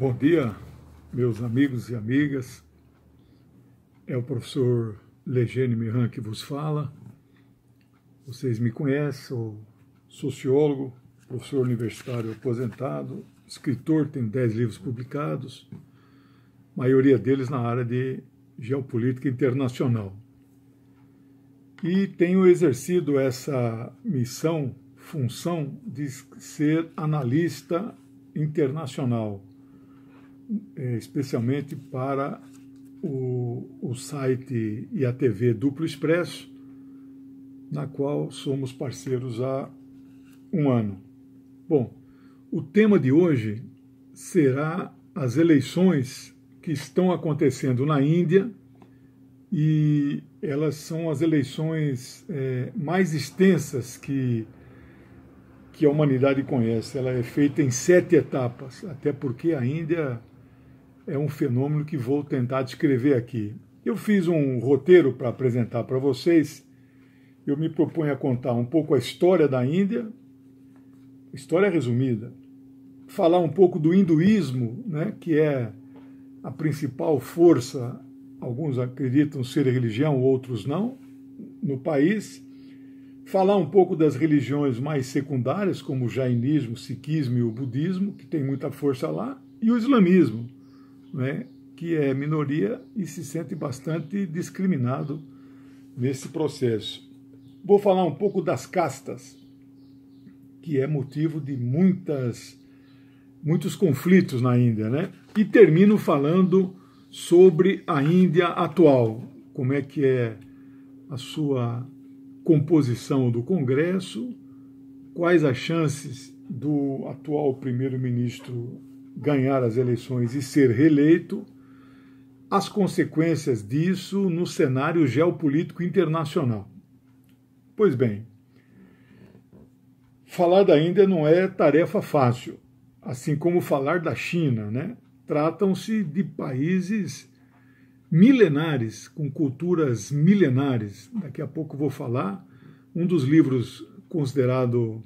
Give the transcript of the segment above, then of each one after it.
Bom dia, meus amigos e amigas. É o professor Legene Miran que vos fala. Vocês me conhecem, sou sociólogo, professor universitário aposentado, escritor, tenho dez livros publicados, maioria deles na área de geopolítica internacional. E tenho exercido essa missão, função de ser analista internacional é, especialmente para o, o site e a TV Duplo Expresso, na qual somos parceiros há um ano. Bom, o tema de hoje será as eleições que estão acontecendo na Índia e elas são as eleições é, mais extensas que, que a humanidade conhece. Ela é feita em sete etapas, até porque a Índia é um fenômeno que vou tentar descrever aqui. Eu fiz um roteiro para apresentar para vocês. Eu me proponho a contar um pouco a história da Índia, história resumida, falar um pouco do hinduísmo, né, que é a principal força, alguns acreditam ser religião, outros não, no país, falar um pouco das religiões mais secundárias, como o jainismo, o sikhismo e o budismo, que tem muita força lá, e o islamismo né, que é minoria e se sente bastante discriminado nesse processo. Vou falar um pouco das castas, que é motivo de muitas muitos conflitos na Índia, né? E termino falando sobre a Índia atual, como é que é a sua composição do Congresso, quais as chances do atual primeiro-ministro ganhar as eleições e ser reeleito, as consequências disso no cenário geopolítico internacional. Pois bem, falar da Índia não é tarefa fácil, assim como falar da China, né? Tratam-se de países milenares, com culturas milenares. Daqui a pouco vou falar um dos livros considerado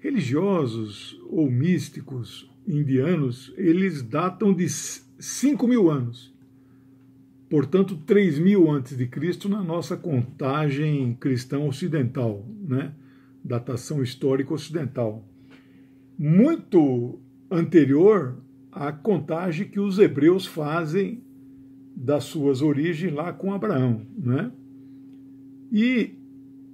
religiosos ou místicos indianos, eles datam de 5 mil anos. Portanto, 3 mil antes de Cristo na nossa contagem cristã ocidental, né? datação histórica ocidental. Muito anterior à contagem que os hebreus fazem das suas origens lá com Abraão. Né? E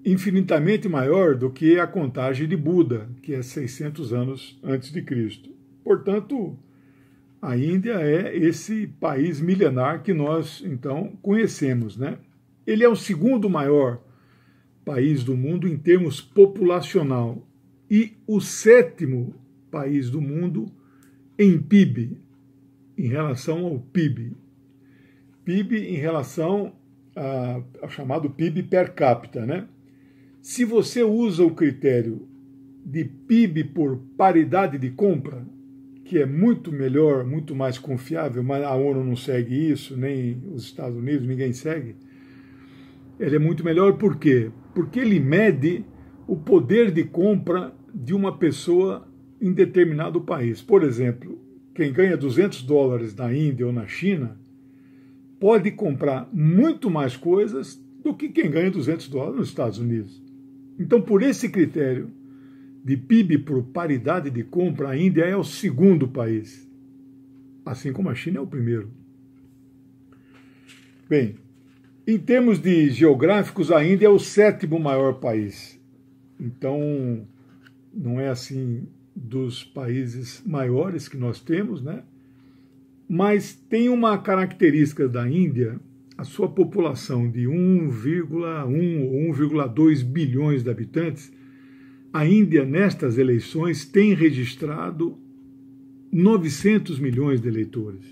infinitamente maior do que a contagem de Buda, que é 600 anos antes de Cristo. Portanto, a Índia é esse país milenar que nós então conhecemos, né? Ele é o segundo maior país do mundo em termos populacional e o sétimo país do mundo em PIB, em relação ao PIB. PIB em relação ao chamado PIB per capita, né? Se você usa o critério de PIB por paridade de compra, que é muito melhor, muito mais confiável, mas a ONU não segue isso, nem os Estados Unidos, ninguém segue. Ele é muito melhor por quê? Porque ele mede o poder de compra de uma pessoa em determinado país. Por exemplo, quem ganha 200 dólares na Índia ou na China pode comprar muito mais coisas do que quem ganha 200 dólares nos Estados Unidos. Então, por esse critério, de PIB por paridade de compra, a Índia é o segundo país, assim como a China é o primeiro. Bem, em termos de geográficos, a Índia é o sétimo maior país. Então, não é assim dos países maiores que nós temos, né? Mas tem uma característica da Índia, a sua população de 1,1 ou 1,2 bilhões de habitantes a Índia, nestas eleições, tem registrado 900 milhões de eleitores.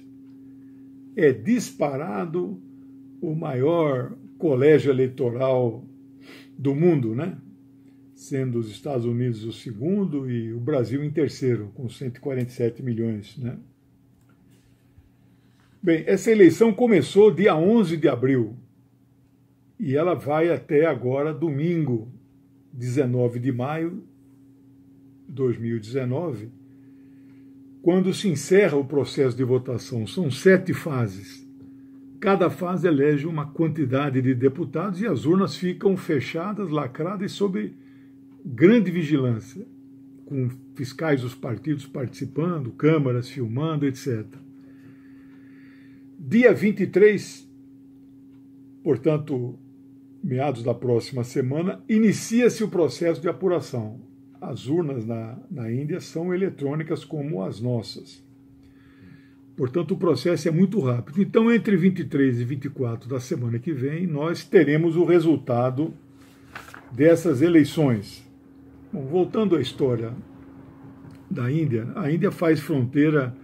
É disparado o maior colégio eleitoral do mundo, né? Sendo os Estados Unidos o segundo e o Brasil em terceiro, com 147 milhões, né? Bem, essa eleição começou dia 11 de abril e ela vai até agora domingo, 19 de maio de 2019, quando se encerra o processo de votação. São sete fases. Cada fase elege uma quantidade de deputados e as urnas ficam fechadas, lacradas e sob grande vigilância, com fiscais dos partidos participando, câmaras filmando, etc. Dia 23, portanto, meados da próxima semana, inicia-se o processo de apuração. As urnas na, na Índia são eletrônicas como as nossas. Portanto, o processo é muito rápido. Então, entre 23 e 24 da semana que vem, nós teremos o resultado dessas eleições. Bom, voltando à história da Índia, a Índia faz fronteira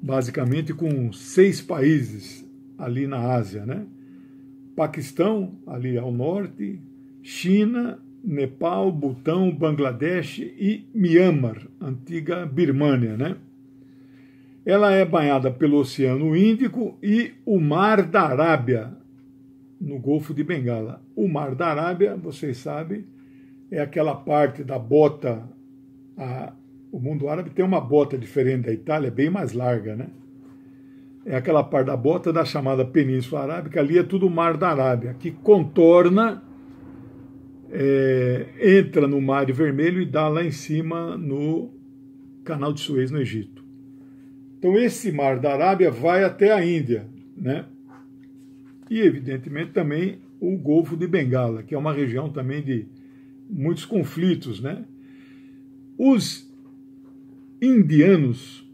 basicamente com seis países ali na Ásia, né? Paquistão, ali ao norte, China, Nepal, Butão, Bangladesh e Myanmar, antiga Birmânia, né? Ela é banhada pelo Oceano Índico e o Mar da Arábia, no Golfo de Bengala. O Mar da Arábia, vocês sabem, é aquela parte da bota. A, o mundo árabe tem uma bota diferente da Itália, bem mais larga, né? é aquela parte da bota da chamada Península Arábica, ali é tudo o Mar da Arábia, que contorna, é, entra no Mar Vermelho e dá lá em cima no Canal de Suez, no Egito. Então esse Mar da Arábia vai até a Índia, né? E evidentemente também o Golfo de Bengala, que é uma região também de muitos conflitos, né? Os indianos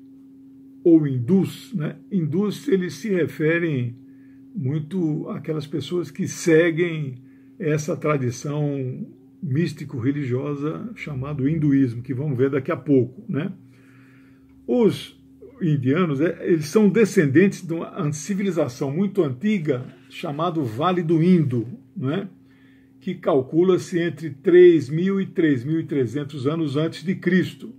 ou hindus, né? hindus eles se referem muito àquelas pessoas que seguem essa tradição místico-religiosa chamado hinduísmo, que vamos ver daqui a pouco. Né? Os indianos é, eles são descendentes de uma civilização muito antiga chamada Vale do Indo, né? que calcula-se entre 3.000 e 3.300 anos antes de Cristo.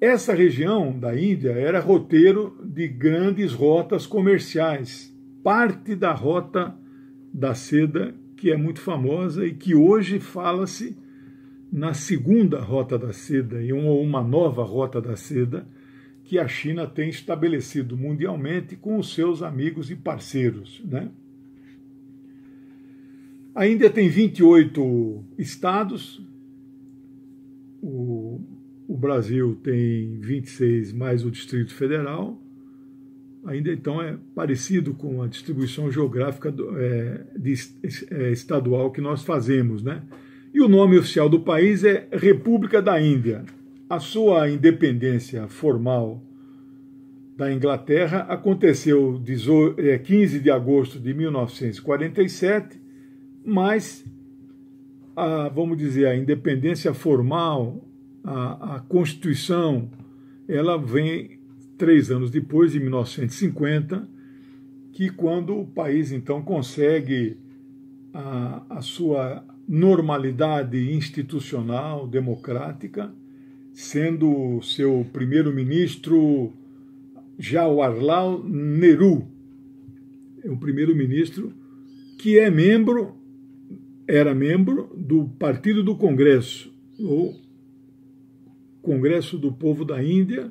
Essa região da Índia era roteiro de grandes rotas comerciais, parte da rota da seda, que é muito famosa e que hoje fala-se na segunda rota da seda e uma nova rota da seda que a China tem estabelecido mundialmente com os seus amigos e parceiros, né? A Índia tem 28 estados. O o Brasil tem 26 mais o Distrito Federal, ainda então é parecido com a distribuição geográfica do, é, de, é, estadual que nós fazemos, né? E o nome oficial do país é República da Índia. A sua independência formal da Inglaterra aconteceu 15 é, de agosto de 1947, mas a, vamos dizer a independência formal a, a Constituição ela vem três anos depois, em 1950, que quando o país então consegue a, a sua normalidade institucional, democrática, sendo seu primeiro-ministro Jawaharlal Nehru, o primeiro-ministro que é membro, era membro do Partido do Congresso, ou Congresso do Povo da Índia,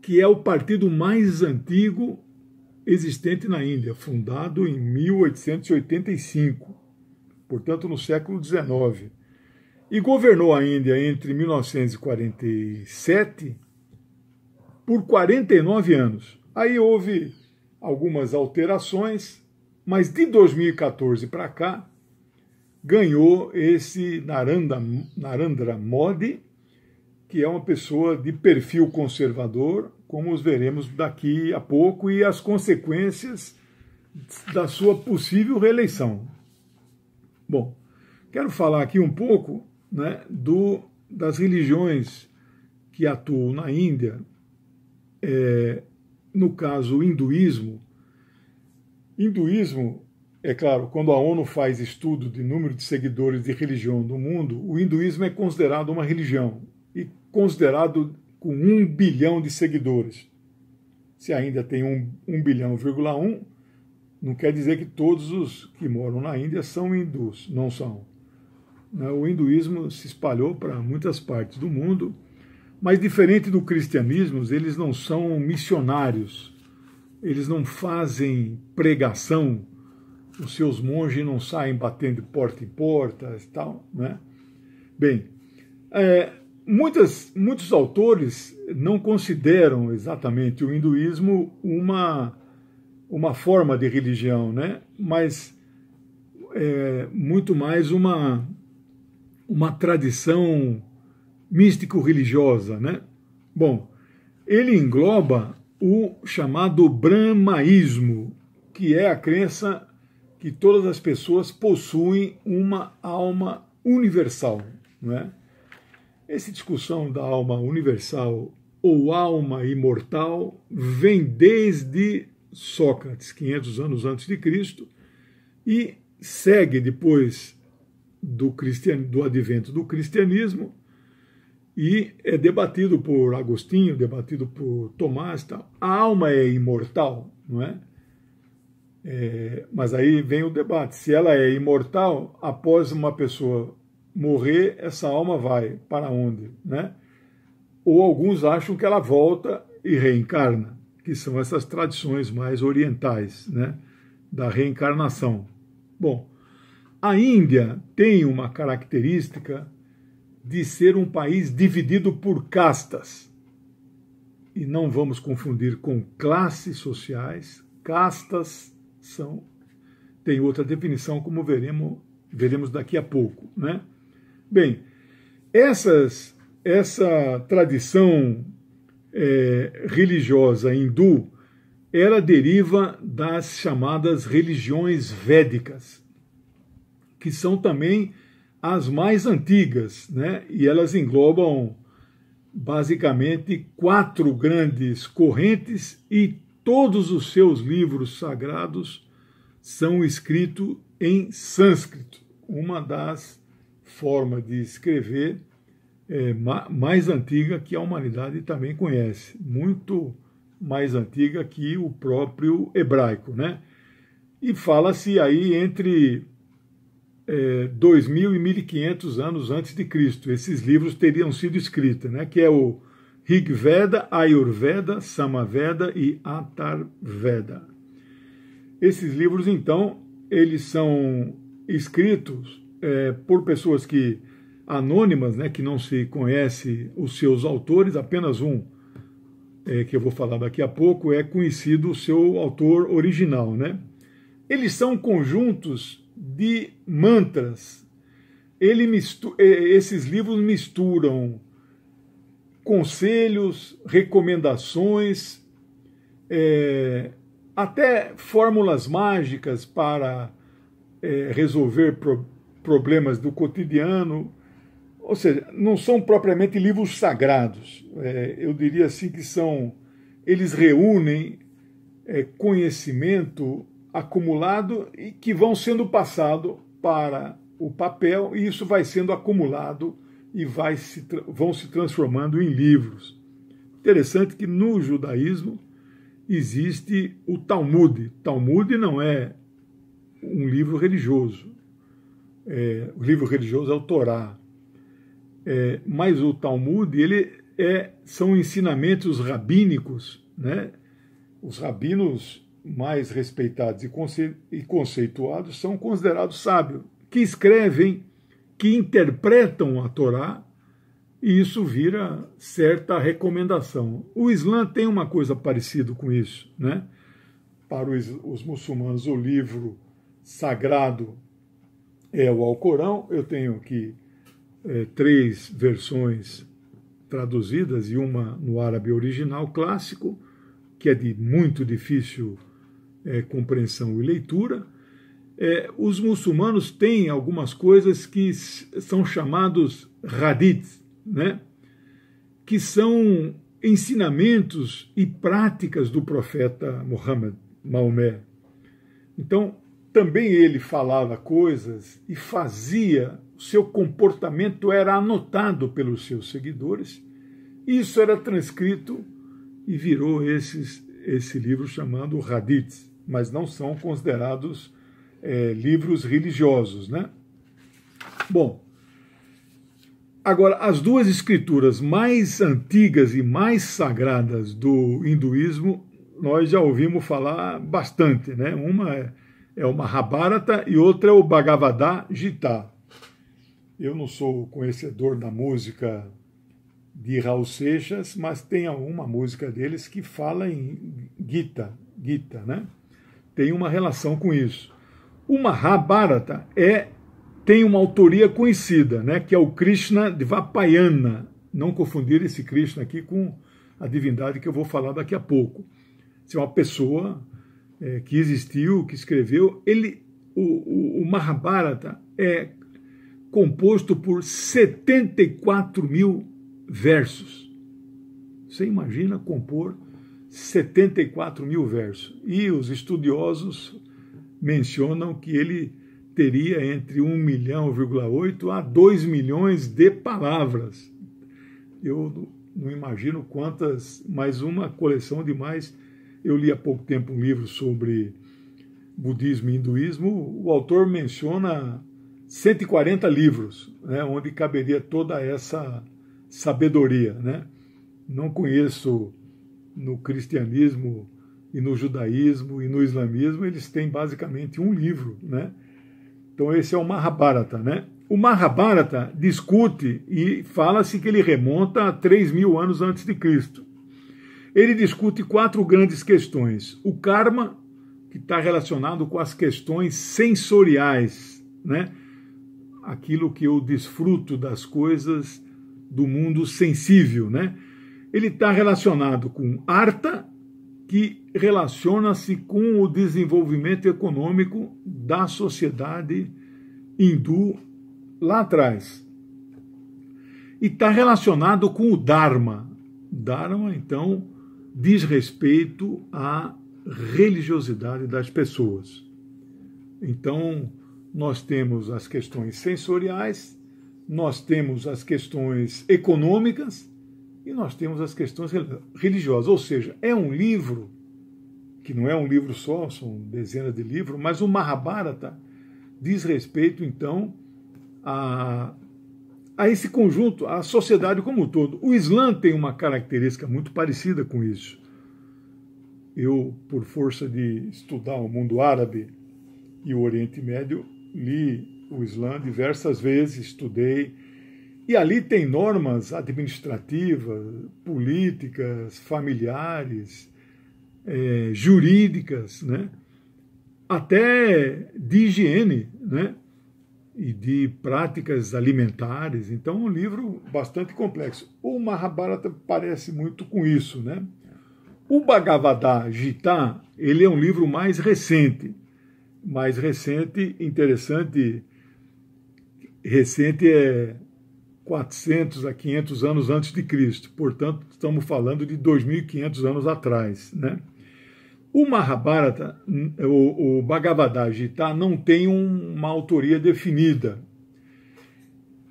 que é o partido mais antigo existente na Índia, fundado em 1885, portanto no século XIX, e governou a Índia entre 1947 por 49 anos. Aí houve algumas alterações, mas de 2014 para cá ganhou esse Narendra Modi, que é uma pessoa de perfil conservador, como os veremos daqui a pouco, e as consequências da sua possível reeleição. Bom, quero falar aqui um pouco né, do, das religiões que atuam na Índia, é, no caso o hinduísmo. Hinduísmo, é claro, quando a ONU faz estudo de número de seguidores de religião no mundo, o hinduísmo é considerado uma religião, e considerado com um bilhão de seguidores. Se ainda tem um bilhão, vírgula um não quer dizer que todos os que moram na Índia são hindus, não são. Né, o hinduísmo se espalhou para muitas partes do mundo, mas diferente do cristianismo, eles não são missionários, eles não fazem pregação, os seus monges não saem batendo porta em porta e tal, né? Bem, é, Muitas, muitos autores não consideram exatamente o hinduísmo uma, uma forma de religião, né? mas é, muito mais uma, uma tradição místico-religiosa. Né? Bom, ele engloba o chamado brahmaísmo, que é a crença que todas as pessoas possuem uma alma universal. Não é? Essa discussão da alma universal ou alma imortal vem desde Sócrates, 500 anos antes de Cristo, e segue depois do, cristian, do advento do cristianismo e é debatido por Agostinho, debatido por Tomás. Tal. A alma é imortal, não é? é? Mas aí vem o debate: se ela é imortal, após uma pessoa morrer, essa alma vai para onde? Né? Ou alguns acham que ela volta e reencarna, que são essas tradições mais orientais né? da reencarnação. Bom, a Índia tem uma característica de ser um país dividido por castas. E não vamos confundir com classes sociais. Castas são tem outra definição, como veremos, veremos daqui a pouco, né? Bem, essas, essa tradição é, religiosa hindu ela deriva das chamadas religiões védicas, que são também as mais antigas, né? e elas englobam basicamente quatro grandes correntes e todos os seus livros sagrados são escritos em sânscrito, uma das forma de escrever é, mais antiga que a humanidade também conhece, muito mais antiga que o próprio hebraico, né? E fala-se aí entre é, 2.000 e 1.500 anos antes de Cristo. Esses livros teriam sido escritos, né? Que é o Rig Veda, Ayurveda, Samaveda e Atarveda. Esses livros, então, eles são escritos é, por pessoas que anônimas, né, que não se conhece os seus autores, apenas um é, que eu vou falar daqui a pouco é conhecido o seu autor original, né? Eles são conjuntos de mantras. Ele mistu é, esses livros misturam conselhos, recomendações, é, até fórmulas mágicas para é, resolver pro problemas do cotidiano, ou seja, não são propriamente livros sagrados. É, eu diria assim que são, eles reúnem é, conhecimento acumulado e que vão sendo passado para o papel e isso vai sendo acumulado e vai se, vão se transformando em livros. Interessante que no judaísmo existe o Talmud. Talmud não é um livro religioso, é, o livro religioso é o Torá. É, mas o Talmud, ele é, são ensinamentos rabínicos, né? Os rabinos mais respeitados e, conce, e conceituados são considerados sábios, que escrevem, que interpretam a Torá, e isso vira certa recomendação. O Islã tem uma coisa parecida com isso, né? Para os, os muçulmanos, o livro sagrado é o Alcorão. Eu tenho aqui é, três versões traduzidas e uma no árabe original clássico, que é de muito difícil é, compreensão e leitura. É, os muçulmanos têm algumas coisas que são chamados hadith, né? que são ensinamentos e práticas do profeta Muhammad, Maomé. Então, também ele falava coisas e fazia, seu comportamento era anotado pelos seus seguidores, isso era transcrito e virou esses, esse livro chamado Hadiths, mas não são considerados é, livros religiosos, né? Bom, agora, as duas escrituras mais antigas e mais sagradas do hinduísmo, nós já ouvimos falar bastante, né? Uma é é o Mahabharata e outra é o Bhagavad Gita. Eu não sou conhecedor da música de Raul Seixas, mas tem alguma música deles que fala em Gita, Gita, né? Tem uma relação com isso. O Mahabharata é tem uma autoria conhecida, né, que é o Krishna de Vapayana. Não confundir esse Krishna aqui com a divindade que eu vou falar daqui a pouco. Se é uma pessoa é, que existiu, que escreveu, ele, o, o, o Mahabharata é composto por 74 mil versos. Você imagina compor 74 mil versos. E os estudiosos mencionam que ele teria entre 1 milhão,8 a 2 milhões de palavras. Eu não imagino quantas, mais uma coleção de mais eu li há pouco tempo um livro sobre budismo e hinduísmo. O autor menciona 140 livros, né, onde caberia toda essa sabedoria. Né? Não conheço no cristianismo e no judaísmo e no islamismo, eles têm basicamente um livro. Né? Então, esse é o Mahabharata. Né? O Mahabharata discute e fala-se que ele remonta a 3 mil anos antes de Cristo. Ele discute quatro grandes questões. O karma, que está relacionado com as questões sensoriais, né? aquilo que eu desfruto das coisas do mundo sensível. Né? Ele está relacionado com arta, que relaciona-se com o desenvolvimento econômico da sociedade hindu lá atrás. E está relacionado com o Dharma. Dharma, então, diz respeito à religiosidade das pessoas. Então, nós temos as questões sensoriais, nós temos as questões econômicas e nós temos as questões religiosas. Ou seja, é um livro, que não é um livro só, são dezenas de livros, mas o Mahabharata diz respeito, então, a a esse conjunto, a sociedade como um todo. O Islã tem uma característica muito parecida com isso. Eu, por força de estudar o mundo árabe e o Oriente Médio, li o Islã diversas vezes, estudei. E ali tem normas administrativas, políticas, familiares, é, jurídicas, né? até de higiene, né? e de práticas alimentares. Então, um livro bastante complexo. O Mahabharata parece muito com isso, né? O bhagavad Gita, ele é um livro mais recente. Mais recente, interessante, recente é 400 a 500 anos antes de Cristo. Portanto, estamos falando de 2500 anos atrás, né? O Mahabharata, o, o Bhagavad Gita, tá, não tem uma autoria definida.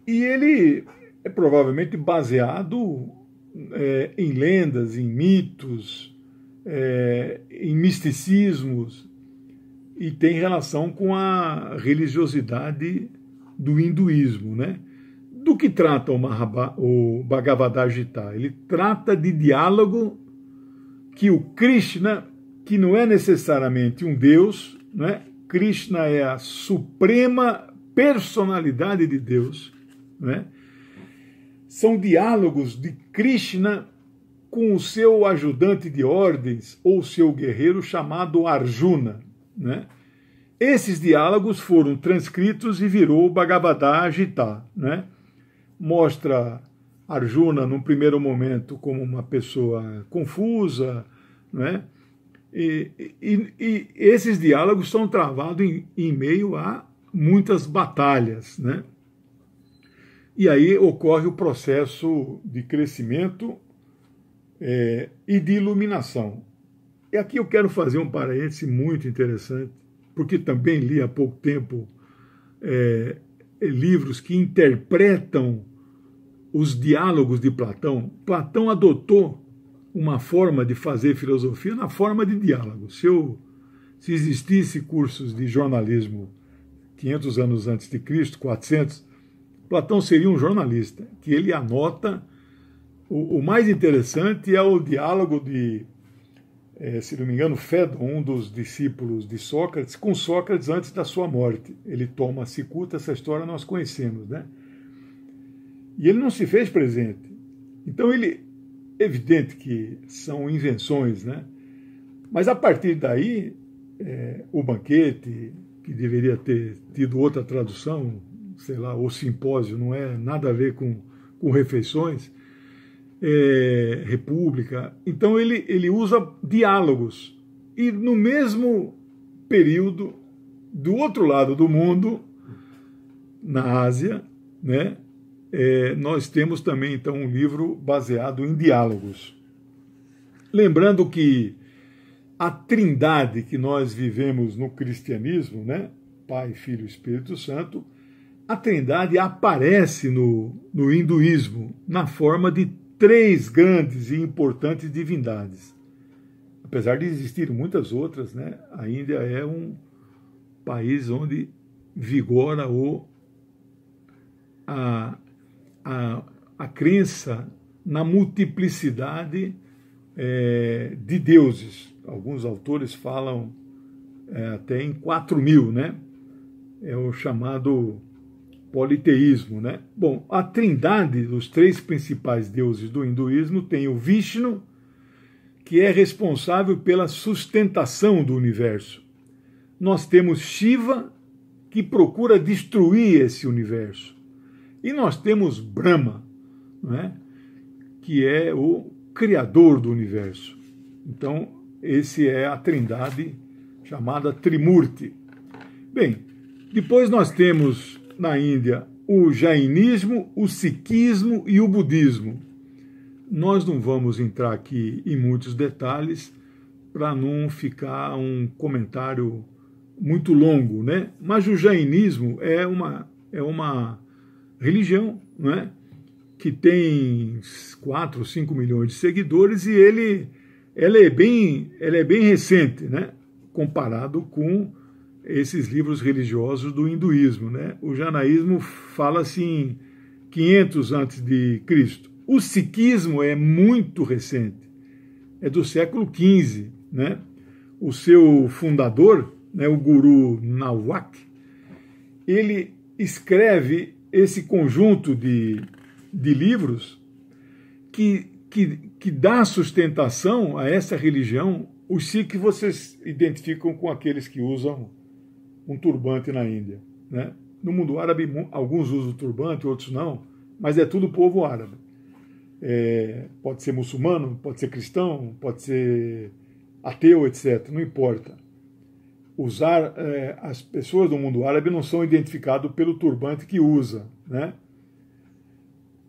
E ele é provavelmente baseado é, em lendas, em mitos, é, em misticismos, e tem relação com a religiosidade do hinduísmo, né? Do que trata o, o Bhagavad Gita? Ele trata de diálogo que o Krishna que não é necessariamente um Deus, né? Krishna é a suprema personalidade de Deus, né? São diálogos de Krishna com o seu ajudante de ordens ou seu guerreiro chamado Arjuna, né? Esses diálogos foram transcritos e virou o Bhagavad Gita, né? Mostra Arjuna num primeiro momento como uma pessoa confusa, né? E, e, e esses diálogos são travados em, em meio a muitas batalhas, né? E aí ocorre o processo de crescimento é, e de iluminação. E aqui eu quero fazer um parêntese muito interessante, porque também li há pouco tempo é, livros que interpretam os diálogos de Platão. Platão adotou uma forma de fazer filosofia na forma de diálogo. Se, eu, se existisse cursos de jornalismo 500 anos antes de Cristo, 400, Platão seria um jornalista, que ele anota. O, o mais interessante é o diálogo de, é, se não me engano, Fedon, um dos discípulos de Sócrates, com Sócrates antes da sua morte. Ele toma cicuta, essa história nós conhecemos, né? E ele não se fez presente. Então ele, evidente que são invenções, né? Mas a partir daí, é, o banquete, que deveria ter tido outra tradução, sei lá, ou simpósio, não é nada a ver com, com refeições, é, república. Então ele, ele usa diálogos. E no mesmo período, do outro lado do mundo, na Ásia, né, é, nós temos também então um livro baseado em diálogos. Lembrando que a trindade que nós vivemos no cristianismo, né? Pai, Filho e Espírito Santo, a trindade aparece no, no hinduísmo na forma de três grandes e importantes divindades. Apesar de existir muitas outras, né? A Índia é um país onde vigora o, a, a, a crença na multiplicidade é, de deuses. Alguns autores falam é, até em 4 mil, né? É o chamado politeísmo, né? Bom, a trindade dos três principais deuses do hinduísmo tem o Vishnu, que é responsável pela sustentação do universo. Nós temos Shiva, que procura destruir esse universo. E nós temos Brahma, né, que é o criador do universo. Então, esse é a trindade chamada Trimurti. Bem, depois nós temos na Índia o jainismo, o sikhismo e o budismo. Nós não vamos entrar aqui em muitos detalhes para não ficar um comentário muito longo, né? Mas o jainismo é uma é uma religião, não é? que tem 4 ou 5 milhões de seguidores e ele ela é bem, ela é bem recente, né? comparado com esses livros religiosos do hinduísmo. Né? O janaísmo fala-se em 500 antes de Cristo. O sikhismo é muito recente, é do século XV. Né? O seu fundador, né, o guru Nawak, ele escreve esse conjunto de, de livros que, que, que dá sustentação a essa religião, os sikhs vocês identificam com aqueles que usam um turbante na Índia. Né? No mundo árabe, alguns usam turbante, outros não, mas é tudo povo árabe. É, pode ser muçulmano, pode ser cristão, pode ser ateu, etc. Não importa usar é, as pessoas do mundo árabe não são identificadas pelo turbante que usa, né?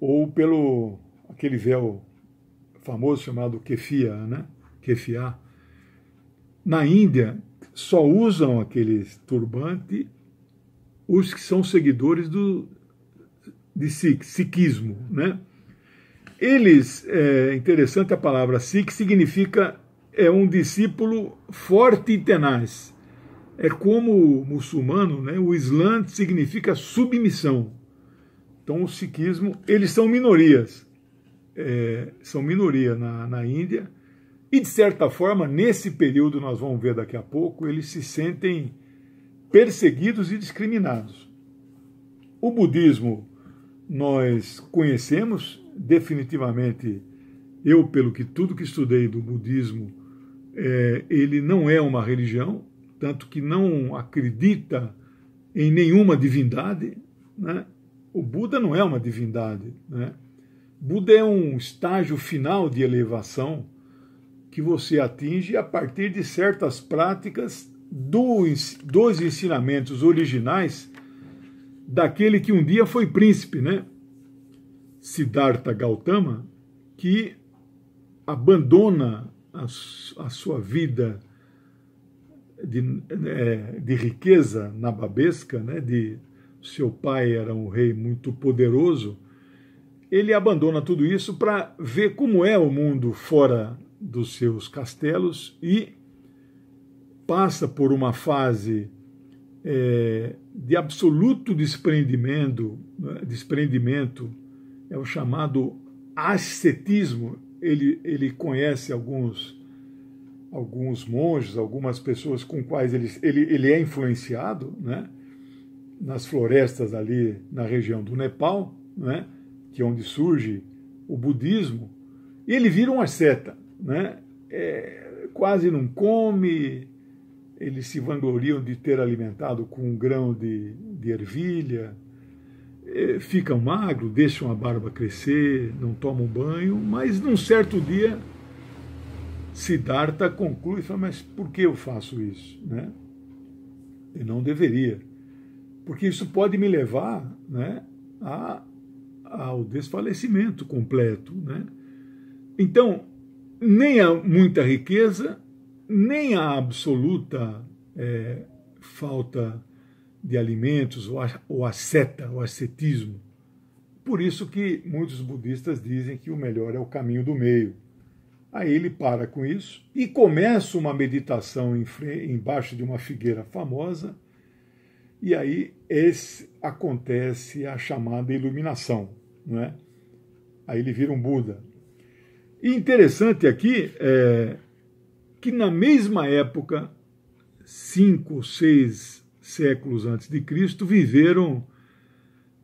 Ou pelo aquele véu famoso chamado kefia, né? Kefia. Na Índia só usam aquele turbante os que são seguidores do de Sikh, Sikhismo, né? Eles, é interessante a palavra Sikh significa é um discípulo forte e tenaz é como o muçulmano, né, o Islã significa submissão. Então o sikhismo, eles são minorias, é, são minoria na, na Índia, e de certa forma, nesse período, nós vamos ver daqui a pouco, eles se sentem perseguidos e discriminados. O budismo nós conhecemos definitivamente, eu pelo que tudo que estudei do budismo, é, ele não é uma religião, tanto que não acredita em nenhuma divindade, né? o Buda não é uma divindade. Né? Buda é um estágio final de elevação que você atinge a partir de certas práticas dos dos ensinamentos originais daquele que um dia foi príncipe, né? Siddhartha Gautama, que abandona a, a sua vida de, é, de riqueza nababesca, né, de seu pai era um rei muito poderoso, ele abandona tudo isso para ver como é o mundo fora dos seus castelos e passa por uma fase é, de absoluto desprendimento, né, desprendimento é o chamado ascetismo. Ele, ele conhece alguns alguns monges, algumas pessoas com quais ele, ele, ele é influenciado, né? nas florestas ali na região do Nepal, né? que é onde surge o budismo, e ele vira uma seta, né? É, quase não come, eles se vangloriam de ter alimentado com um grão de, de ervilha, é, ficam magros, deixam a barba crescer, não tomam banho, mas num certo dia Siddhartha conclui e fala, mas por que eu faço isso? Né? E não deveria. Porque isso pode me levar né, a, ao desfalecimento completo. Né? Então, nem a muita riqueza, nem a absoluta é, falta de alimentos, ou a, ou a seta, o ascetismo. Por isso que muitos budistas dizem que o melhor é o caminho do meio Aí ele para com isso e começa uma meditação em frente, embaixo de uma figueira famosa. E aí esse, acontece a chamada iluminação. Né? Aí ele vira um Buda. E interessante aqui é que na mesma época, cinco ou seis séculos antes de Cristo, viveram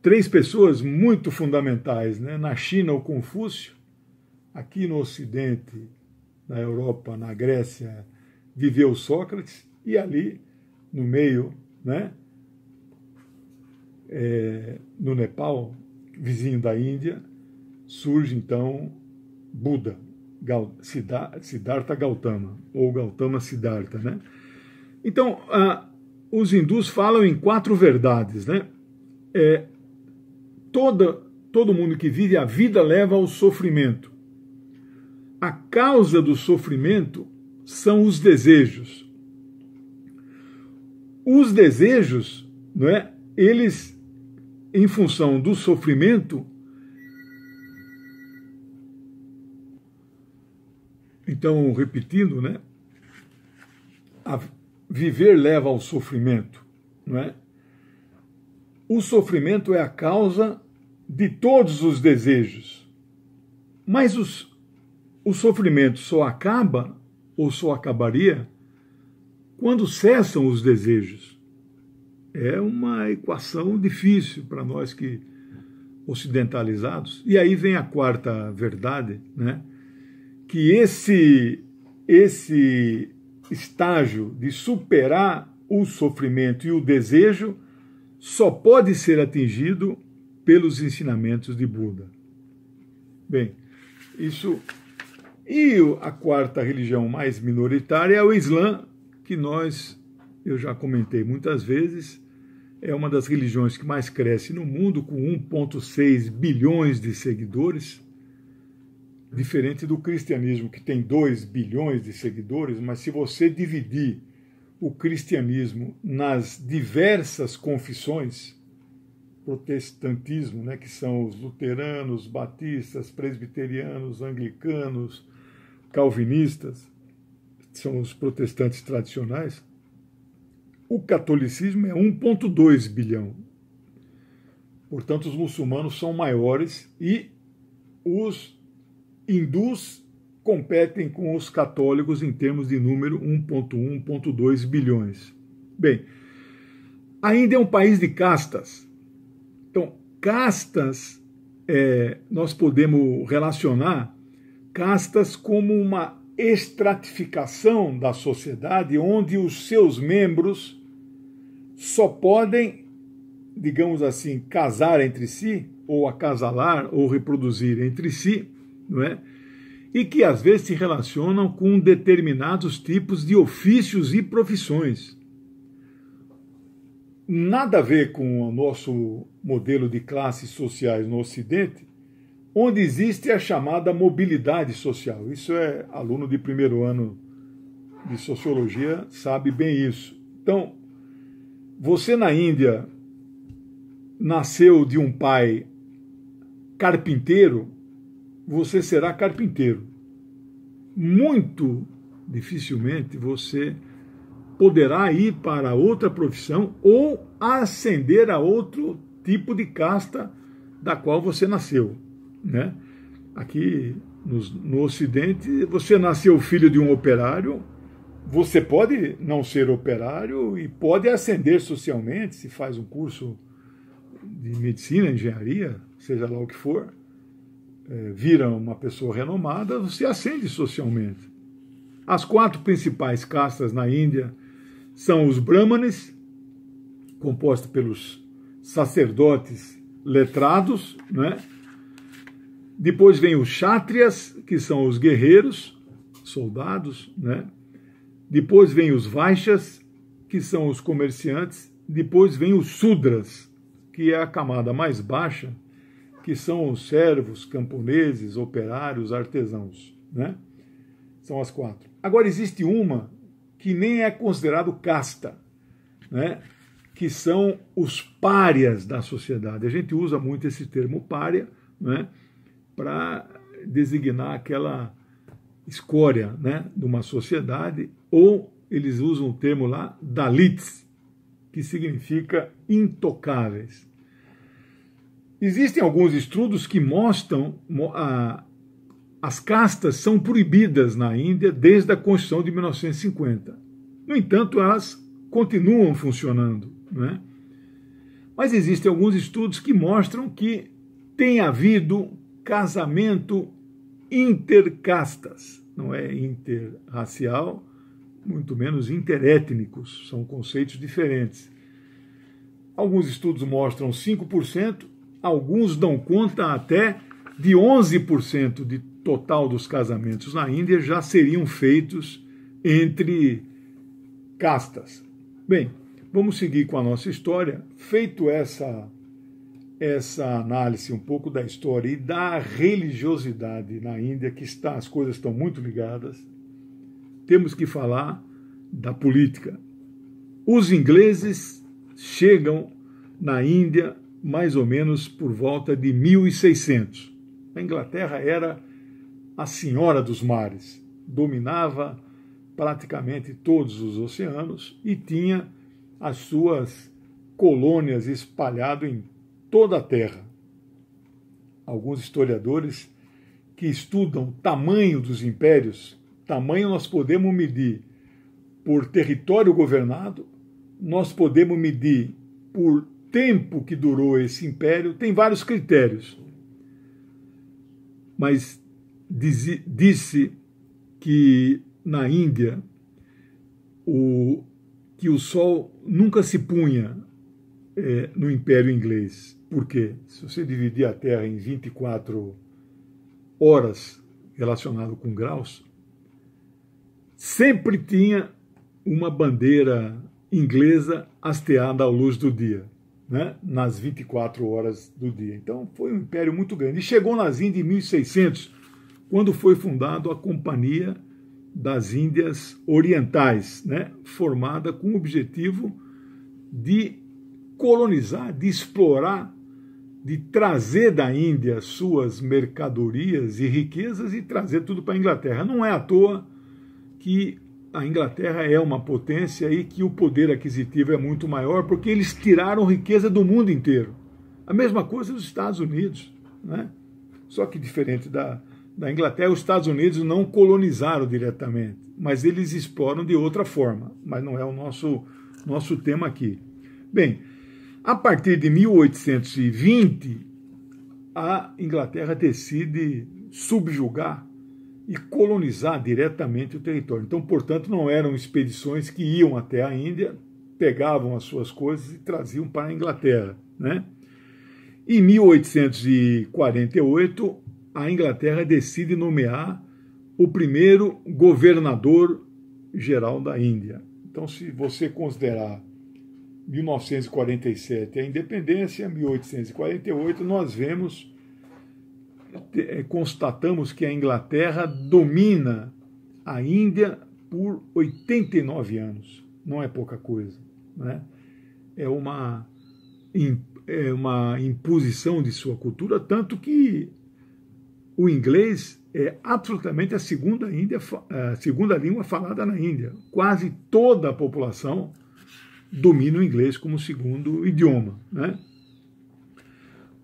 três pessoas muito fundamentais. Né? Na China, o Confúcio, aqui no Ocidente, na Europa, na Grécia, viveu Sócrates e ali, no meio, né, é, no Nepal, vizinho da Índia, surge então Buda, Siddhartha Gautama, ou Gautama Siddhartha. Né? Então, os hindus falam em quatro verdades. Né? É, toda, todo mundo que vive a vida leva ao sofrimento a causa do sofrimento são os desejos. Os desejos, não é? Eles, em função do sofrimento, então repetindo, né? A viver leva ao sofrimento, não é? O sofrimento é a causa de todos os desejos. Mas os, o sofrimento só acaba ou só acabaria quando cessam os desejos. É uma equação difícil para nós que ocidentalizados. E aí vem a quarta verdade, né? Que esse esse estágio de superar o sofrimento e o desejo só pode ser atingido pelos ensinamentos de Buda. Bem, isso e a quarta religião mais minoritária é o Islã, que nós, eu já comentei muitas vezes, é uma das religiões que mais cresce no mundo, com 1,6 bilhões de seguidores, diferente do cristianismo, que tem 2 bilhões de seguidores, mas se você dividir o cristianismo nas diversas confissões, protestantismo, né, que são os luteranos, batistas, presbiterianos, anglicanos, calvinistas, são os protestantes tradicionais, o catolicismo é 1,2 bilhão. Portanto, os muçulmanos são maiores e os hindus competem com os católicos em termos de número 1,1, 1,2 bilhões. Bem, ainda é um país de castas. Então, castas é, nós podemos relacionar castas como uma estratificação da sociedade onde os seus membros só podem, digamos assim, casar entre si, ou acasalar, ou reproduzir entre si, não é? e que às vezes se relacionam com determinados tipos de ofícios e profissões. Nada a ver com o nosso modelo de classes sociais no Ocidente, onde existe a chamada mobilidade social. Isso é aluno de primeiro ano de sociologia sabe bem isso. Então, você na Índia nasceu de um pai carpinteiro, você será carpinteiro. Muito dificilmente você poderá ir para outra profissão ou ascender a outro tipo de casta da qual você nasceu. Né? Aqui no Ocidente, você nasceu filho de um operário, você pode não ser operário e pode ascender socialmente se faz um curso de medicina, engenharia, seja lá o que for, é, vira uma pessoa renomada, você ascende socialmente. As quatro principais castas na Índia são os brahmanes, composto pelos sacerdotes letrados, né? Depois vem os Kshatriyas, que são os guerreiros, soldados, né? Depois vem os vaixas, que são os comerciantes. Depois vem os sudras, que é a camada mais baixa, que são os servos, camponeses, operários, artesãos, né? São as quatro. Agora existe uma que nem é considerado casta, né? Que são os párias da sociedade. A gente usa muito esse termo pária, né? para designar aquela escória né, de uma sociedade, ou eles usam o termo lá, Dalits, que significa intocáveis. Existem alguns estudos que mostram a, as castas são proibidas na Índia desde a Constituição de 1950. No entanto, elas continuam funcionando. Né? Mas existem alguns estudos que mostram que tem havido casamento intercastas, não é interracial, muito menos interétnicos, são conceitos diferentes. Alguns estudos mostram 5%, alguns dão conta até de 11% de total dos casamentos na Índia já seriam feitos entre castas. Bem, vamos seguir com a nossa história. Feito essa essa análise um pouco da história e da religiosidade na Índia, que está, as coisas estão muito ligadas, temos que falar da política. Os ingleses chegam na Índia mais ou menos por volta de 1600. A Inglaterra era a senhora dos mares, dominava praticamente todos os oceanos e tinha as suas colônias espalhadas em toda a Terra. Alguns historiadores que estudam tamanho dos impérios, tamanho nós podemos medir por território governado, nós podemos medir por tempo que durou esse império, tem vários critérios. Mas disse que na Índia o, que o sol nunca se punha é, no Império Inglês. Porque se você dividir a Terra em 24 horas relacionado com graus, sempre tinha uma bandeira inglesa hasteada à luz do dia, né? nas 24 horas do dia. Então foi um império muito grande. E chegou nas Índias em 1600, quando foi fundada a Companhia das Índias Orientais, né? formada com o objetivo de colonizar, de explorar de trazer da Índia suas mercadorias e riquezas e trazer tudo para a Inglaterra. Não é à toa que a Inglaterra é uma potência e que o poder aquisitivo é muito maior, porque eles tiraram riqueza do mundo inteiro. A mesma coisa dos Estados Unidos, né? só que diferente da, da Inglaterra, os Estados Unidos não colonizaram diretamente, mas eles exploram de outra forma, mas não é o nosso, nosso tema aqui. Bem, a partir de 1820, a Inglaterra decide subjugar e colonizar diretamente o território. Então, portanto, não eram expedições que iam até a Índia, pegavam as suas coisas e traziam para a Inglaterra. Né? Em 1848, a Inglaterra decide nomear o primeiro governador geral da Índia. Então, se você considerar 1947 a independência, 1848 nós vemos, eh, constatamos que a Inglaterra domina a Índia por 89 anos. Não é pouca coisa, né? É uma é uma imposição de sua cultura, tanto que o inglês é absolutamente a segunda, Índia, a segunda língua falada na Índia. Quase toda a população domina o inglês como segundo idioma. Né?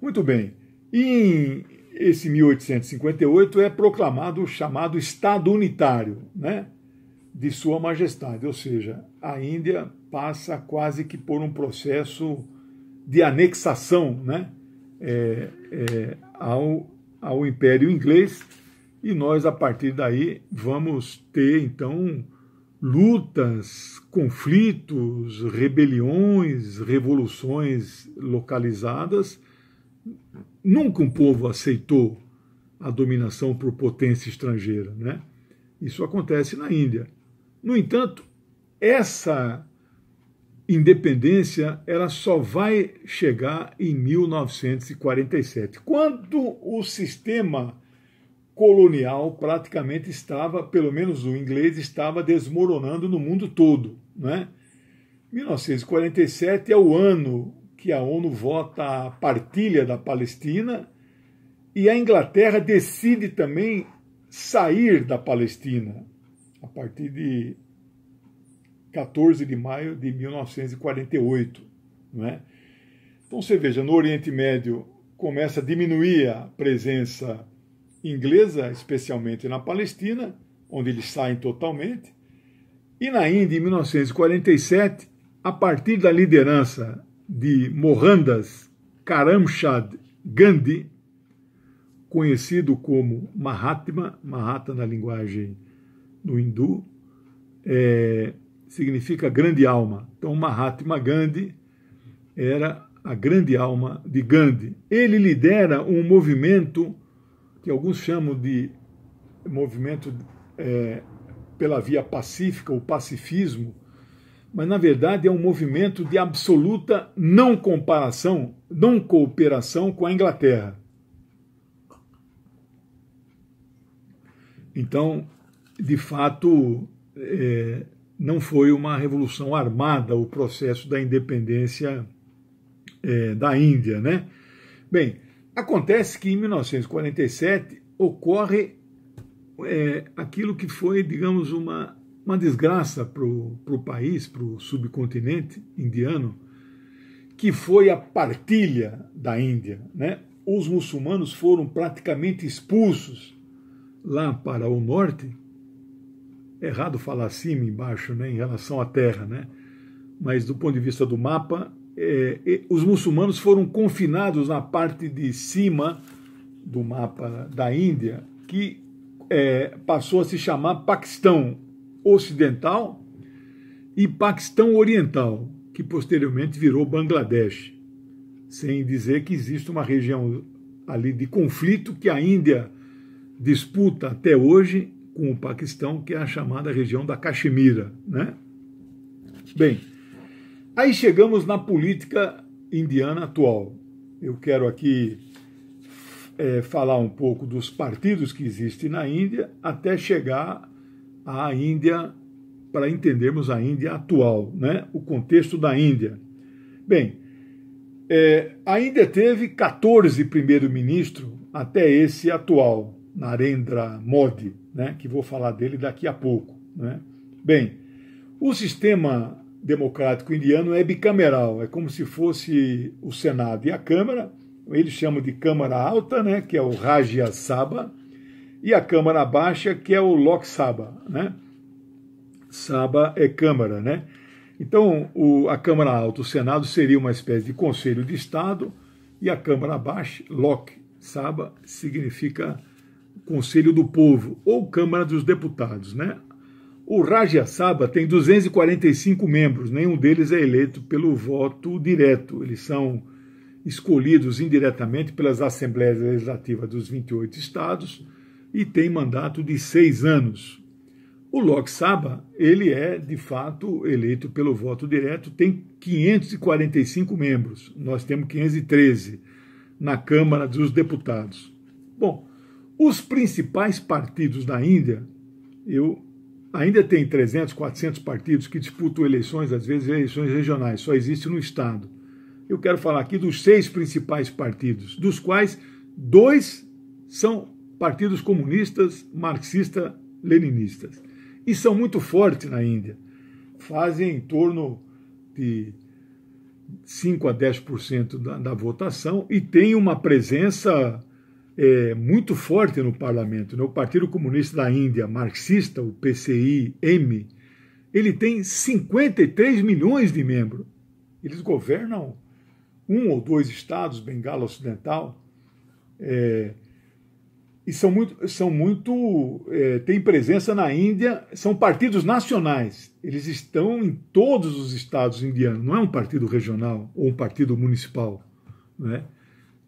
Muito bem. Em esse 1858 é proclamado o chamado Estado Unitário né, de Sua Majestade, ou seja, a Índia passa quase que por um processo de anexação né, é, é, ao, ao Império Inglês, e nós, a partir daí, vamos ter então lutas, conflitos, rebeliões, revoluções localizadas. Nunca um povo aceitou a dominação por potência estrangeira, né? Isso acontece na Índia. No entanto, essa independência ela só vai chegar em 1947, quando o sistema colonial praticamente estava, pelo menos o inglês, estava desmoronando no mundo todo. Né? 1947 é o ano que a ONU vota a partilha da Palestina e a Inglaterra decide também sair da Palestina a partir de 14 de maio de 1948. Né? Então você veja, no Oriente Médio começa a diminuir a presença inglesa, especialmente na Palestina, onde eles saem totalmente, e na Índia, em 1947, a partir da liderança de Mohandas Karamchad Gandhi, conhecido como Mahatma, Mahatma na linguagem do hindu, é, significa grande alma. Então, Mahatma Gandhi era a grande alma de Gandhi. Ele lidera um movimento que alguns chamam de movimento é, pela via pacífica, o pacifismo, mas na verdade é um movimento de absoluta não comparação, não cooperação com a Inglaterra. Então, de fato, é, não foi uma revolução armada o processo da independência é, da Índia, né? Bem, Acontece que em 1947 ocorre é, aquilo que foi, digamos, uma, uma desgraça para o país, para o subcontinente indiano, que foi a partilha da Índia. Né? Os muçulmanos foram praticamente expulsos lá para o norte. É errado falar acima e embaixo né, em relação à terra, né? mas do ponto de vista do mapa, é, os muçulmanos foram confinados na parte de cima do mapa da Índia, que é, passou a se chamar Paquistão Ocidental e Paquistão Oriental, que posteriormente virou Bangladesh. Sem dizer que existe uma região ali de conflito que a Índia disputa até hoje com o Paquistão, que é a chamada região da Caxemira, né? Bem, Aí chegamos na política indiana atual. Eu quero aqui é, falar um pouco dos partidos que existem na Índia até chegar à Índia para entendermos a Índia atual, né? o contexto da Índia. Bem, é, a Índia teve 14 primeiros-ministros até esse atual, Narendra Modi, né? que vou falar dele daqui a pouco. Né? Bem, o sistema democrático indiano é bicameral, é como se fosse o Senado e a Câmara, eles chamam de Câmara Alta, né, que é o Rajya Sabha, e a Câmara Baixa, que é o Lok Sabha, né? Sabha é Câmara, né? Então, o, a Câmara Alta, o Senado, seria uma espécie de Conselho de Estado, e a Câmara Baixa, Lok Sabha, significa Conselho do Povo, ou Câmara dos Deputados, né? O Rajya Sabha tem 245 membros, nenhum deles é eleito pelo voto direto. Eles são escolhidos indiretamente pelas assembleias legislativas dos 28 estados e tem mandato de seis anos. O Lok Sabha, ele é, de fato, eleito pelo voto direto, tem 545 membros, nós temos 513 na Câmara dos Deputados. Bom, os principais partidos da Índia, eu ainda tem 300, 400 partidos que disputam eleições, às vezes eleições regionais, só existe no Estado. Eu quero falar aqui dos seis principais partidos, dos quais dois são partidos comunistas, marxistas, leninistas E são muito fortes na Índia. Fazem em torno de 5 a 10% da, da votação e têm uma presença é, muito forte no parlamento. Né? O Partido Comunista da Índia, marxista, o PCI-M, ele tem 53 milhões de membros. Eles governam um ou dois estados, Bengala Ocidental, é, e são muito, são muito é, têm presença na Índia, são partidos nacionais. Eles estão em todos os estados indianos, não é um partido regional ou um partido municipal. Não é?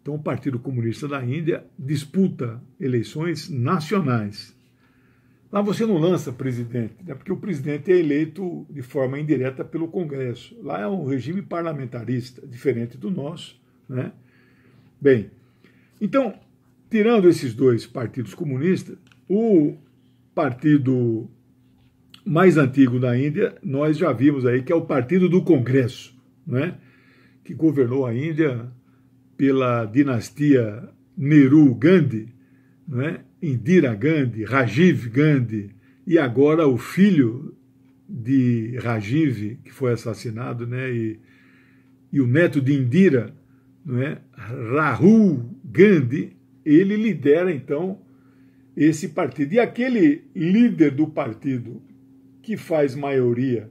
Então, o Partido Comunista da Índia disputa eleições nacionais. Lá você não lança presidente, né? porque o presidente é eleito de forma indireta pelo Congresso. Lá é um regime parlamentarista, diferente do nosso. Né? Bem, então, tirando esses dois partidos comunistas, o partido mais antigo da Índia, nós já vimos aí que é o Partido do Congresso, né? que governou a Índia pela dinastia Nehru Gandhi, né? Indira Gandhi, Rajiv Gandhi, e agora o filho de Rajiv, que foi assassinado, né? e, e o neto de Indira, né? Rahul Gandhi, ele lidera então esse partido. E aquele líder do partido que faz maioria,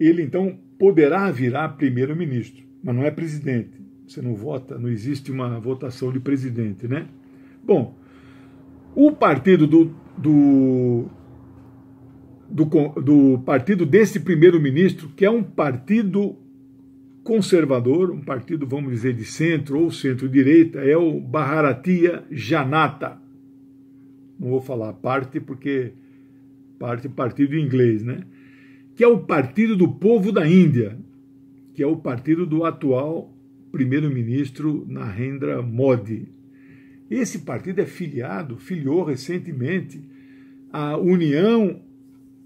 ele então poderá virar primeiro-ministro, mas não é presidente. Você não vota, não existe uma votação de presidente, né? Bom, o partido do, do, do, do partido desse primeiro-ministro, que é um partido conservador, um partido, vamos dizer, de centro ou centro-direita, é o Bharatiya Janata. Não vou falar parte, porque parte partido em inglês, né? Que é o Partido do Povo da Índia, que é o partido do atual primeiro-ministro Narendra Modi. Esse partido é filiado, filiou recentemente a União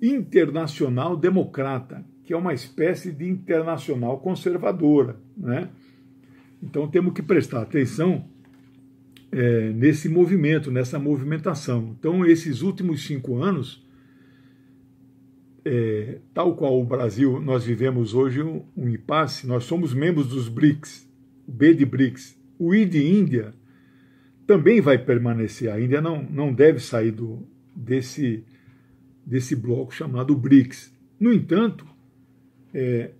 Internacional Democrata, que é uma espécie de internacional conservadora. Né? Então temos que prestar atenção é, nesse movimento, nessa movimentação. Então, esses últimos cinco anos, é, tal qual o Brasil, nós vivemos hoje um, um impasse, nós somos membros dos BRICS, B de BRICS, o I de Índia, também vai permanecer. A Índia não, não deve sair do, desse, desse bloco chamado BRICS. No entanto, é,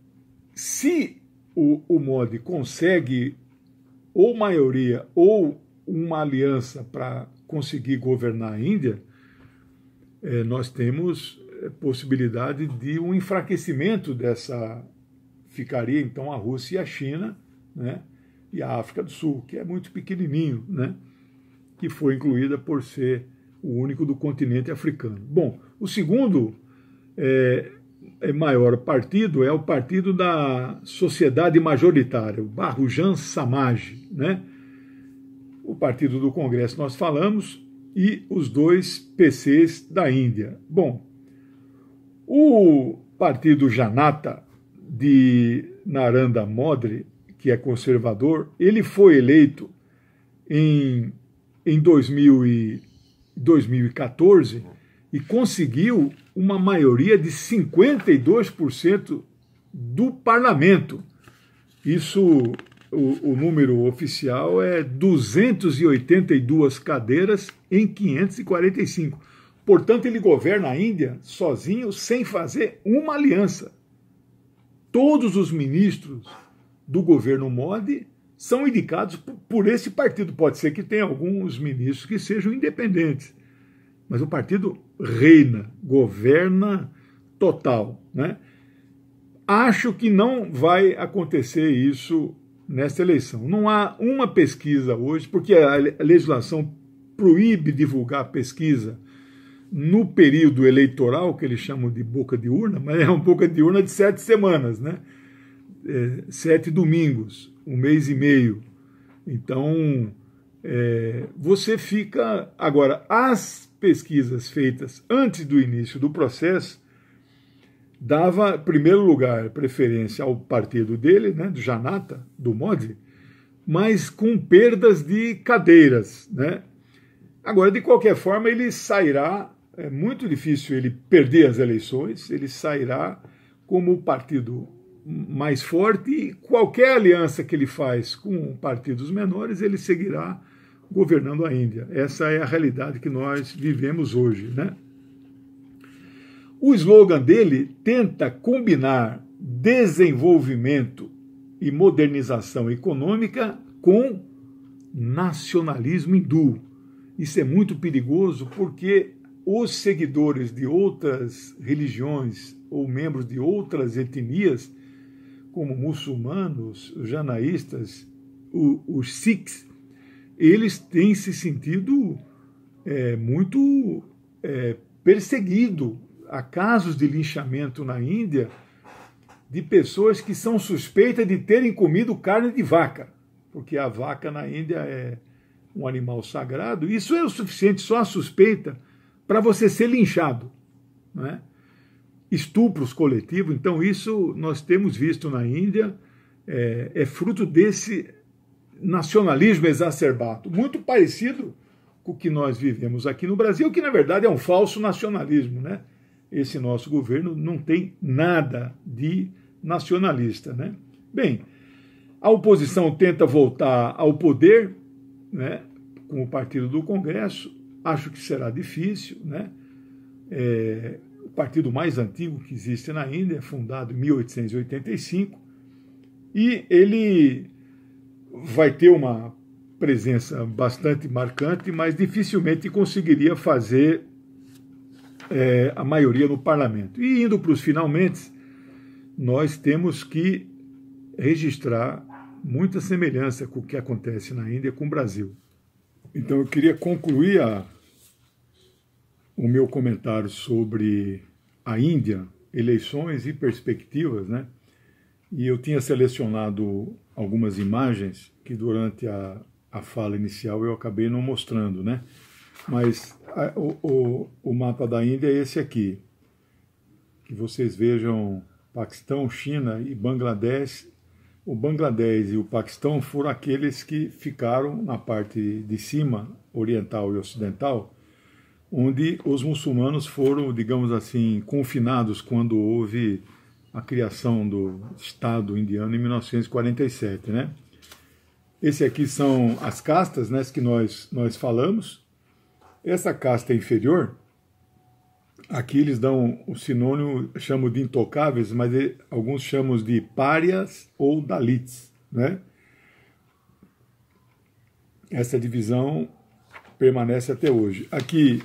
se o, o MOD consegue ou maioria ou uma aliança para conseguir governar a Índia, é, nós temos é, possibilidade de um enfraquecimento dessa. Ficaria então a Rússia e a China, né? e a África do Sul, que é muito pequenininho, né? que foi incluída por ser o único do continente africano. Bom, o segundo é, é maior partido é o partido da sociedade majoritária, o Barujan Samaj, né? o partido do Congresso nós falamos, e os dois PCs da Índia. Bom, o partido Janata de Naranda Modri que é conservador, ele foi eleito em, em 2000 e, 2014 e conseguiu uma maioria de 52% do parlamento. Isso, o, o, número oficial é 282 cadeiras em 545. Portanto, ele governa a Índia sozinho, sem fazer uma aliança. Todos os ministros do governo Modi são indicados por esse partido. Pode ser que tenha alguns ministros que sejam independentes, mas o partido reina, governa total. Né? Acho que não vai acontecer isso nesta eleição. Não há uma pesquisa hoje, porque a legislação proíbe divulgar pesquisa no período eleitoral, que eles chamam de boca de urna, mas é uma boca de urna de sete semanas, né? é, sete domingos, um mês e meio. Então, é, você fica. Agora, as pesquisas feitas antes do início do processo dava, em primeiro lugar, preferência ao partido dele, né, do Janata, do Modi, mas com perdas de cadeiras. Né? Agora, de qualquer forma, ele sairá, é muito difícil ele perder as eleições, ele sairá como o partido mais forte e qualquer aliança que ele faz com partidos menores, ele seguirá governando a Índia. Essa é a realidade que nós vivemos hoje, né? O slogan dele tenta combinar desenvolvimento e modernização econômica com nacionalismo hindu. Isso é muito perigoso porque os seguidores de outras religiões ou membros de outras etnias como muçulmanos, os janaístas, os, sikhs, eles têm se sentido é, muito é, perseguido. Há casos de linchamento na Índia de pessoas que são suspeitas de terem comido carne de vaca, porque a vaca na Índia é um animal sagrado. Isso é o suficiente, só a suspeita, para você ser linchado. Não é? estupros coletivos. Então, isso nós temos visto na Índia, é, é fruto desse nacionalismo exacerbado, muito parecido com o que nós vivemos aqui no Brasil, que na verdade é um falso nacionalismo. Né? Esse nosso governo não tem nada de nacionalista. Né? Bem, a oposição tenta voltar ao poder né, com o Partido do Congresso, acho que será difícil. Né? É, partido mais antigo que existe na Índia, fundado em 1885, e ele vai ter uma presença bastante marcante, mas dificilmente conseguiria fazer é, a maioria no parlamento. E indo para os finalmente, nós temos que registrar muita semelhança com o que acontece na Índia com o Brasil. Então eu queria concluir a, o meu comentário sobre a Índia, eleições e perspectivas, né? E eu tinha selecionado algumas imagens que durante a, a fala inicial eu acabei não mostrando, né? Mas a, o, o, o mapa da Índia é esse aqui. Que vocês vejam Paquistão, China e Bangladesh. O Bangladesh e o Paquistão foram aqueles que ficaram na parte de cima, oriental e ocidental, onde os muçulmanos foram, digamos assim, confinados quando houve a criação do Estado indiano em 1947, né? Esse aqui são as castas, né, que nós nós falamos. Essa casta inferior, aqui eles dão o sinônimo, chamam de intocáveis, mas é, alguns chamam de párias ou dalits, né? Essa divisão permanece até hoje. Aqui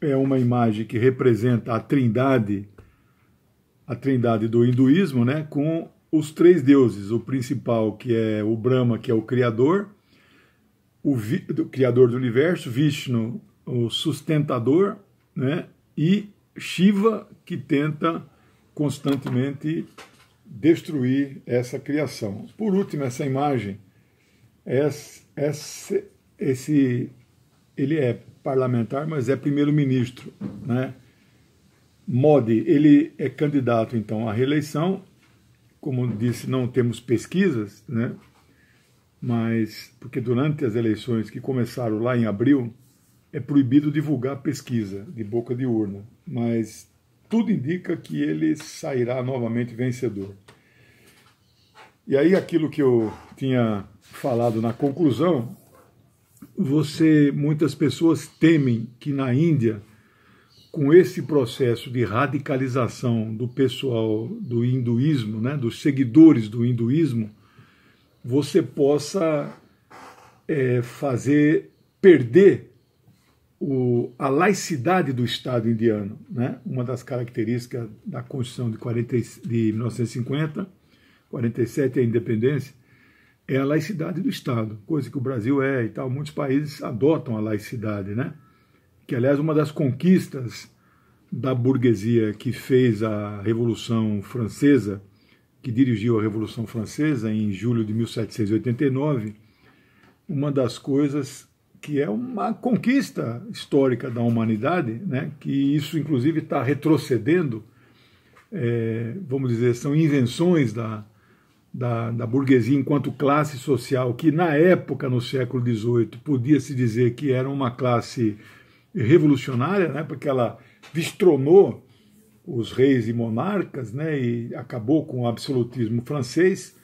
é uma imagem que representa a trindade, a trindade do hinduísmo, né, com os três deuses, o principal que é o Brahma, que é o criador, o, vi, o criador do universo, Vishnu, o sustentador, né, e Shiva, que tenta constantemente destruir essa criação. Por último, essa imagem, esse, esse ele é parlamentar, mas é primeiro-ministro. Né? Modi, ele é candidato então à reeleição. Como disse, não temos pesquisas, né? mas porque durante as eleições que começaram lá em abril, é proibido divulgar pesquisa de boca de urna, mas tudo indica que ele sairá novamente vencedor. E aí aquilo que eu tinha falado na conclusão você muitas pessoas temem que na Índia com esse processo de radicalização do pessoal do hinduísmo, né, dos seguidores do hinduísmo, você possa é, fazer perder o, a laicidade do Estado indiano. Né? Uma das características da Constituição de, 40, de 1950, 47 é a independência, é a laicidade do Estado, coisa que o Brasil é e tal. Muitos países adotam a laicidade, né? Que, aliás, uma das conquistas da burguesia que fez a Revolução Francesa, que dirigiu a Revolução Francesa em julho de 1789, uma das coisas que é uma conquista histórica da humanidade, né? que isso, inclusive, está retrocedendo, é, vamos dizer, são invenções da da, da burguesia enquanto classe social, que na época, no século XVIII, podia-se dizer que era uma classe revolucionária, né, porque ela destronou os reis e monarcas né, e acabou com o absolutismo francês.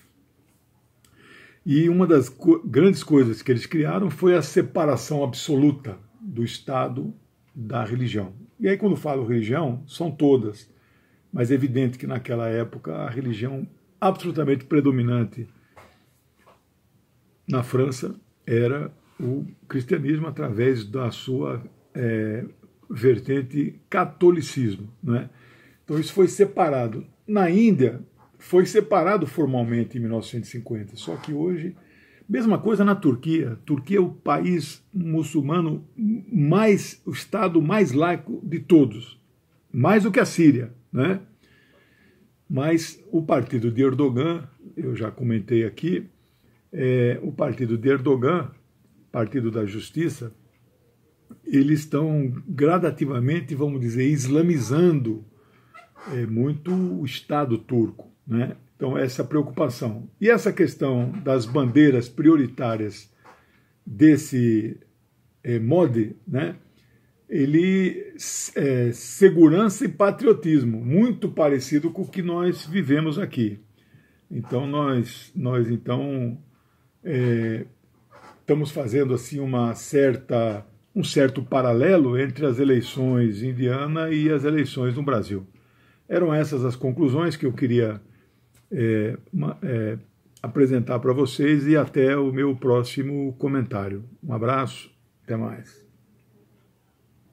E uma das co grandes coisas que eles criaram foi a separação absoluta do Estado da religião. E aí, quando falo religião, são todas, mas é evidente que naquela época a religião absolutamente predominante na França era o cristianismo através da sua é, vertente catolicismo. Né? Então isso foi separado. Na Índia, foi separado formalmente em 1950, só que hoje. Mesma coisa na Turquia. Turquia é o país muçulmano mais, o estado mais laico de todos, mais do que a Síria, né? Mas o partido de Erdogan, eu já comentei aqui, é, o partido de Erdogan, Partido da Justiça, eles estão gradativamente, vamos dizer, islamizando é, muito o Estado turco. Né? Então, essa preocupação. E essa questão das bandeiras prioritárias desse é, MOD, né? ele é segurança e patriotismo, muito parecido com o que nós vivemos aqui. Então nós, nós então é, estamos fazendo assim uma certa um certo paralelo entre as eleições indiana e as eleições no Brasil. Eram essas as conclusões que eu queria é, uma, é, apresentar para vocês e até o meu próximo comentário. Um abraço, até mais.